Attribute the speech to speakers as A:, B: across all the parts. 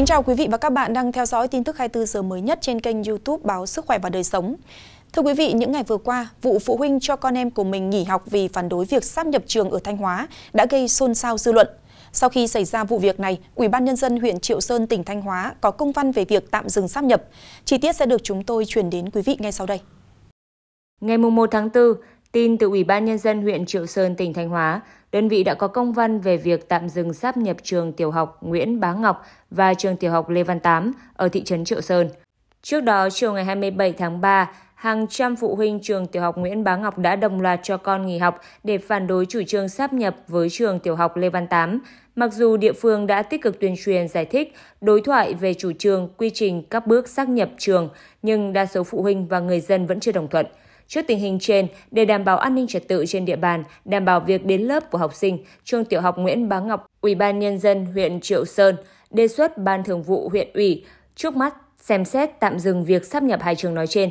A: Kính chào quý vị và các bạn đang theo dõi tin tức 24 giờ mới nhất trên kênh YouTube báo Sức khỏe và đời sống. Thưa quý vị, những ngày vừa qua, vụ phụ huynh cho con em của mình nghỉ học vì phản đối việc sáp nhập trường ở Thanh Hóa đã gây xôn xao dư luận. Sau khi xảy ra vụ việc này, Ủy ban nhân dân huyện Triệu Sơn tỉnh Thanh Hóa có công văn về việc tạm dừng sáp
B: nhập. Chi tiết sẽ được chúng tôi chuyển đến quý vị ngay sau đây. Ngày 1 tháng 4, tin từ Ủy ban nhân dân huyện Triệu Sơn tỉnh Thanh Hóa, đơn vị đã có công văn về việc tạm dừng sắp nhập trường tiểu học Nguyễn Bá Ngọc và trường tiểu học Lê Văn Tám ở thị trấn Triệu Sơn. Trước đó, chiều ngày 27 tháng 3, hàng trăm phụ huynh trường tiểu học Nguyễn Bá Ngọc đã đồng loạt cho con nghỉ học để phản đối chủ trương sắp nhập với trường tiểu học Lê Văn Tám. Mặc dù địa phương đã tích cực tuyên truyền giải thích, đối thoại về chủ trương, quy trình các bước xác nhập trường, nhưng đa số phụ huynh và người dân vẫn chưa đồng thuận. Trước tình hình trên, để đảm bảo an ninh trật tự trên địa bàn, đảm bảo việc đến lớp của học sinh, trường tiểu học Nguyễn Bá Ngọc, Ủy ban nhân dân huyện Triệu Sơn đề xuất ban thường vụ huyện ủy trước mắt xem xét tạm dừng việc sắp nhập hai trường nói trên.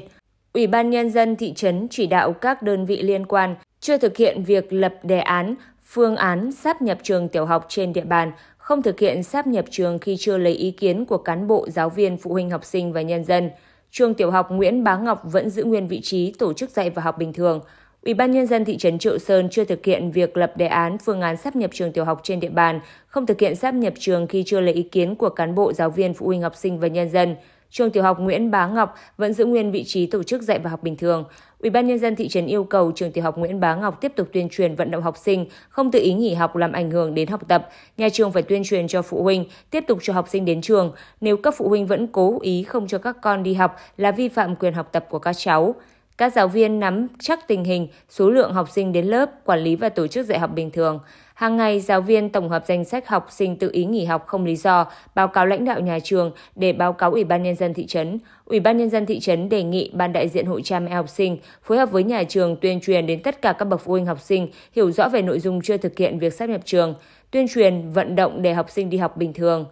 B: Ủy ban nhân dân thị trấn chỉ đạo các đơn vị liên quan chưa thực hiện việc lập đề án, phương án sắp nhập trường tiểu học trên địa bàn, không thực hiện sắp nhập trường khi chưa lấy ý kiến của cán bộ, giáo viên, phụ huynh học sinh và nhân dân trường tiểu học Nguyễn Bá Ngọc vẫn giữ nguyên vị trí tổ chức dạy và học bình thường. Ủy ban nhân dân thị trấn Triệu Sơn chưa thực hiện việc lập đề án phương án sắp nhập trường tiểu học trên địa bàn, không thực hiện sắp nhập trường khi chưa lấy ý kiến của cán bộ giáo viên, phụ huynh học sinh và nhân dân. Trường tiểu học Nguyễn Bá Ngọc vẫn giữ nguyên vị trí tổ chức dạy và học bình thường. UBND thị trấn yêu cầu trường tiểu học Nguyễn Bá Ngọc tiếp tục tuyên truyền vận động học sinh không tự ý nghỉ học làm ảnh hưởng đến học tập. Nhà trường phải tuyên truyền cho phụ huynh tiếp tục cho học sinh đến trường. Nếu các phụ huynh vẫn cố ý không cho các con đi học là vi phạm quyền học tập của các cháu. Các giáo viên nắm chắc tình hình, số lượng học sinh đến lớp, quản lý và tổ chức dạy học bình thường. Hàng ngày, giáo viên tổng hợp danh sách học sinh tự ý nghỉ học không lý do, báo cáo lãnh đạo nhà trường để báo cáo Ủy ban Nhân dân thị trấn. Ủy ban Nhân dân thị trấn đề nghị Ban đại diện hội cha mẹ học sinh phối hợp với nhà trường tuyên truyền đến tất cả các bậc phụ huynh học sinh hiểu rõ về nội dung chưa thực hiện việc sắp nhập trường, tuyên truyền vận động để học sinh đi học bình thường.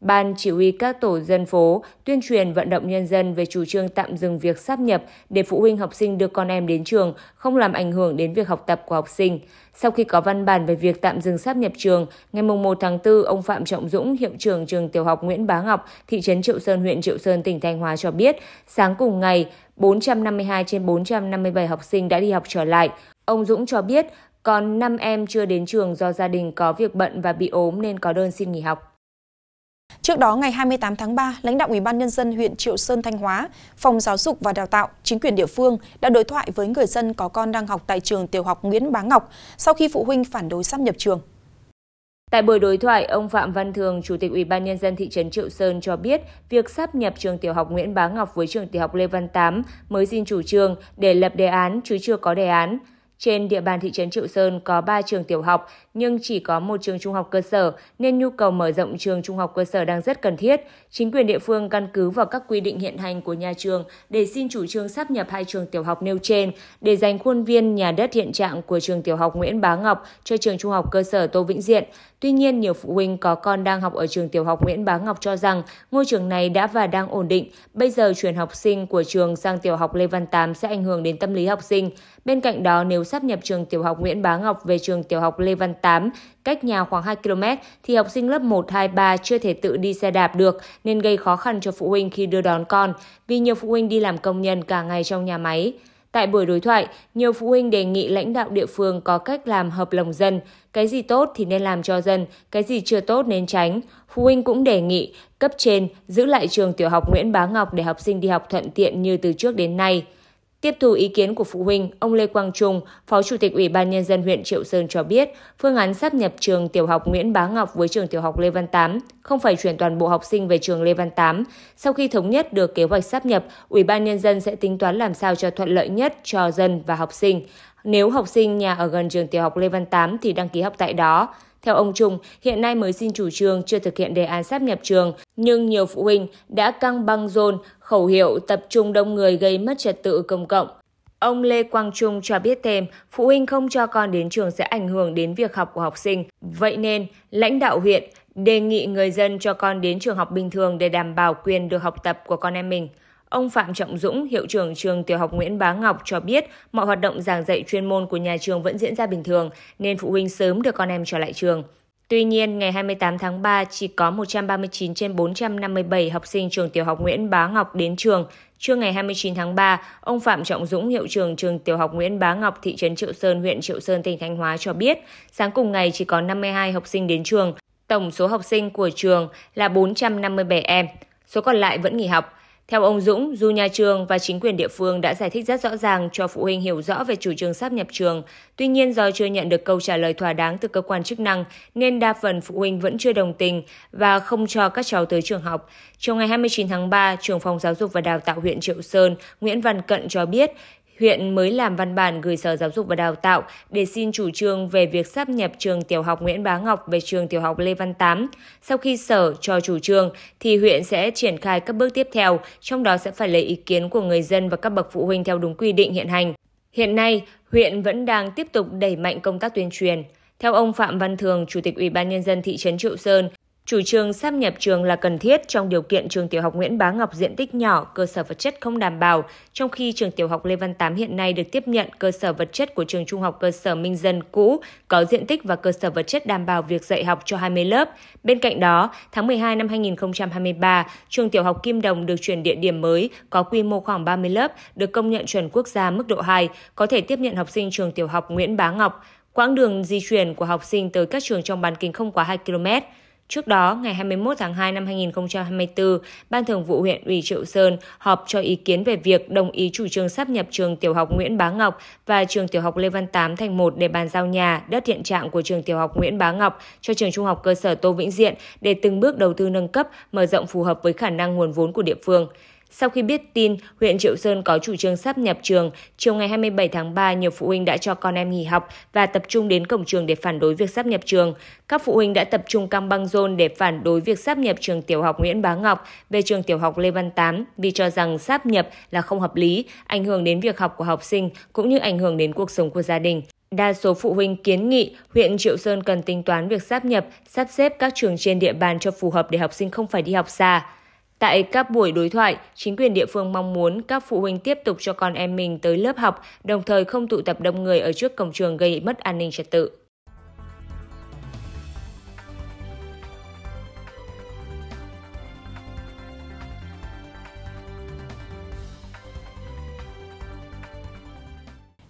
B: Ban chỉ huy các tổ dân phố tuyên truyền vận động nhân dân về chủ trương tạm dừng việc sáp nhập để phụ huynh học sinh đưa con em đến trường, không làm ảnh hưởng đến việc học tập của học sinh. Sau khi có văn bản về việc tạm dừng sáp nhập trường, ngày 1 tháng 4, ông Phạm Trọng Dũng, hiệu trưởng trường tiểu học Nguyễn Bá Ngọc, thị trấn Triệu Sơn, huyện Triệu Sơn, tỉnh Thanh Hóa cho biết, sáng cùng ngày, 452 trên 457 học sinh đã đi học trở lại. Ông Dũng cho biết, còn 5 em chưa đến trường do gia đình có việc bận và bị ốm nên có đơn xin nghỉ học. Trước đó ngày 28 tháng 3, lãnh đạo Ủy ban nhân dân huyện
A: Triệu Sơn Thanh Hóa, Phòng Giáo dục và Đào tạo, chính quyền địa phương đã đối thoại với người dân có con đang
B: học tại trường tiểu học Nguyễn Bá Ngọc sau khi phụ huynh phản đối sắp nhập trường. Tại buổi đối thoại, ông Phạm Văn Thường, Chủ tịch Ủy ban nhân dân thị trấn Triệu Sơn cho biết, việc sắp nhập trường tiểu học Nguyễn Bá Ngọc với trường tiểu học Lê Văn Tám mới xin chủ trương để lập đề án chứ chưa có đề án. Trên địa bàn thị trấn Triệu Sơn có 3 trường tiểu học nhưng chỉ có một trường trung học cơ sở nên nhu cầu mở rộng trường trung học cơ sở đang rất cần thiết. Chính quyền địa phương căn cứ vào các quy định hiện hành của nhà trường để xin chủ trương sắp nhập hai trường tiểu học nêu trên để dành khuôn viên nhà đất hiện trạng của trường tiểu học Nguyễn Bá Ngọc cho trường trung học cơ sở Tô Vĩnh Diện. Tuy nhiên, nhiều phụ huynh có con đang học ở trường tiểu học Nguyễn Bá Ngọc cho rằng ngôi trường này đã và đang ổn định, bây giờ chuyển học sinh của trường sang tiểu học Lê Văn Tám sẽ ảnh hưởng đến tâm lý học sinh. Bên cạnh đó, nếu sắp nhập trường tiểu học Nguyễn Bá Ngọc về trường tiểu học Lê Văn Tám, cách nhà khoảng 2 km, thì học sinh lớp 1, 2, 3 chưa thể tự đi xe đạp được nên gây khó khăn cho phụ huynh khi đưa đón con, vì nhiều phụ huynh đi làm công nhân cả ngày trong nhà máy. Tại buổi đối thoại, nhiều phụ huynh đề nghị lãnh đạo địa phương có cách làm hợp lòng dân, cái gì tốt thì nên làm cho dân, cái gì chưa tốt nên tránh. Phụ huynh cũng đề nghị cấp trên giữ lại trường tiểu học Nguyễn Bá Ngọc để học sinh đi học thuận tiện như từ trước đến nay. Tiếp thu ý kiến của phụ huynh, ông Lê Quang Trung, Phó Chủ tịch Ủy ban Nhân dân huyện Triệu Sơn cho biết, phương án sắp nhập trường tiểu học Nguyễn Bá Ngọc với trường tiểu học Lê Văn Tám không phải chuyển toàn bộ học sinh về trường Lê Văn Tám. Sau khi thống nhất được kế hoạch sắp nhập, Ủy ban Nhân dân sẽ tính toán làm sao cho thuận lợi nhất cho dân và học sinh. Nếu học sinh nhà ở gần trường tiểu học Lê Văn Tám thì đăng ký học tại đó. Theo ông Trung, hiện nay mới xin chủ trường chưa thực hiện đề án sắp nhập trường, nhưng nhiều phụ huynh đã căng băng rôn, khẩu hiệu tập trung đông người gây mất trật tự công cộng. Ông Lê Quang Trung cho biết thêm, phụ huynh không cho con đến trường sẽ ảnh hưởng đến việc học của học sinh. Vậy nên, lãnh đạo huyện đề nghị người dân cho con đến trường học bình thường để đảm bảo quyền được học tập của con em mình. Ông Phạm Trọng Dũng, hiệu trưởng trường tiểu học Nguyễn Bá Ngọc cho biết mọi hoạt động giảng dạy chuyên môn của nhà trường vẫn diễn ra bình thường nên phụ huynh sớm đưa con em trở lại trường. Tuy nhiên, ngày 28 tháng 3 chỉ có 139 trên 457 học sinh trường tiểu học Nguyễn Bá Ngọc đến trường. Trưa ngày 29 tháng 3, ông Phạm Trọng Dũng, hiệu trưởng trường tiểu học Nguyễn Bá Ngọc, thị trấn Triệu Sơn, huyện Triệu Sơn, tỉnh Thanh Hóa cho biết, sáng cùng ngày chỉ có 52 học sinh đến trường. Tổng số học sinh của trường là 457 em. Số còn lại vẫn nghỉ học. Theo ông Dũng, dù nhà trường và chính quyền địa phương đã giải thích rất rõ ràng cho phụ huynh hiểu rõ về chủ trương sắp nhập trường, tuy nhiên do chưa nhận được câu trả lời thỏa đáng từ cơ quan chức năng nên đa phần phụ huynh vẫn chưa đồng tình và không cho các cháu tới trường học. Trong ngày 29 tháng 3, trưởng phòng giáo dục và đào tạo huyện Triệu Sơn, Nguyễn Văn Cận cho biết, huyện mới làm văn bản gửi Sở Giáo dục và Đào tạo để xin chủ trương về việc sắp nhập trường tiểu học Nguyễn Bá Ngọc về trường tiểu học Lê Văn Tám. Sau khi Sở cho chủ trương thì huyện sẽ triển khai các bước tiếp theo, trong đó sẽ phải lấy ý kiến của người dân và các bậc phụ huynh theo đúng quy định hiện hành. Hiện nay, huyện vẫn đang tiếp tục đẩy mạnh công tác tuyên truyền. Theo ông Phạm Văn Thường, Chủ tịch Ủy ban nhân dân thị trấn Triệu Sơn, Chủ trương sắp nhập trường là cần thiết trong điều kiện trường tiểu học Nguyễn Bá Ngọc diện tích nhỏ, cơ sở vật chất không đảm bảo, trong khi trường tiểu học Lê Văn Tám hiện nay được tiếp nhận cơ sở vật chất của trường trung học cơ sở Minh Dân cũ có diện tích và cơ sở vật chất đảm bảo việc dạy học cho 20 lớp. Bên cạnh đó, tháng 12 năm 2023, trường tiểu học Kim Đồng được chuyển địa điểm mới có quy mô khoảng 30 lớp, được công nhận chuẩn quốc gia mức độ 2, có thể tiếp nhận học sinh trường tiểu học Nguyễn Bá Ngọc. Quãng đường di chuyển của học sinh tới các trường trong bán kính không quá 2 km. Trước đó, ngày 21 tháng 2 năm 2024, Ban Thường vụ huyện ủy Triệu Sơn họp cho ý kiến về việc đồng ý chủ trương sắp nhập trường tiểu học Nguyễn Bá Ngọc và trường tiểu học Lê Văn Tám thành một để bàn giao nhà, đất hiện trạng của trường tiểu học Nguyễn Bá Ngọc cho trường trung học cơ sở Tô Vĩnh Diện để từng bước đầu tư nâng cấp, mở rộng phù hợp với khả năng nguồn vốn của địa phương. Sau khi biết tin huyện Triệu Sơn có chủ trương sắp nhập trường, chiều ngày 27 tháng 3 nhiều phụ huynh đã cho con em nghỉ học và tập trung đến cổng trường để phản đối việc sắp nhập trường. Các phụ huynh đã tập trung căng băng rôn để phản đối việc sắp nhập trường tiểu học Nguyễn Bá Ngọc về trường tiểu học Lê Văn Tám vì cho rằng sắp nhập là không hợp lý, ảnh hưởng đến việc học của học sinh cũng như ảnh hưởng đến cuộc sống của gia đình. Đa số phụ huynh kiến nghị huyện Triệu Sơn cần tính toán việc sắp nhập, sắp xếp các trường trên địa bàn cho phù hợp để học sinh không phải đi học xa. Tại các buổi đối thoại, chính quyền địa phương mong muốn các phụ huynh tiếp tục cho con em mình tới lớp học, đồng thời không tụ tập đông người ở trước cổng trường gây mất an ninh trật tự.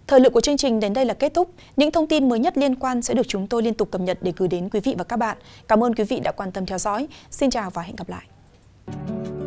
A: Thời lượng của chương trình đến đây là kết thúc. Những thông tin mới nhất liên quan sẽ được chúng tôi liên tục cập nhật để gửi đến quý vị và các bạn. Cảm ơn quý vị đã quan tâm theo dõi. Xin chào và hẹn gặp lại. Thank you.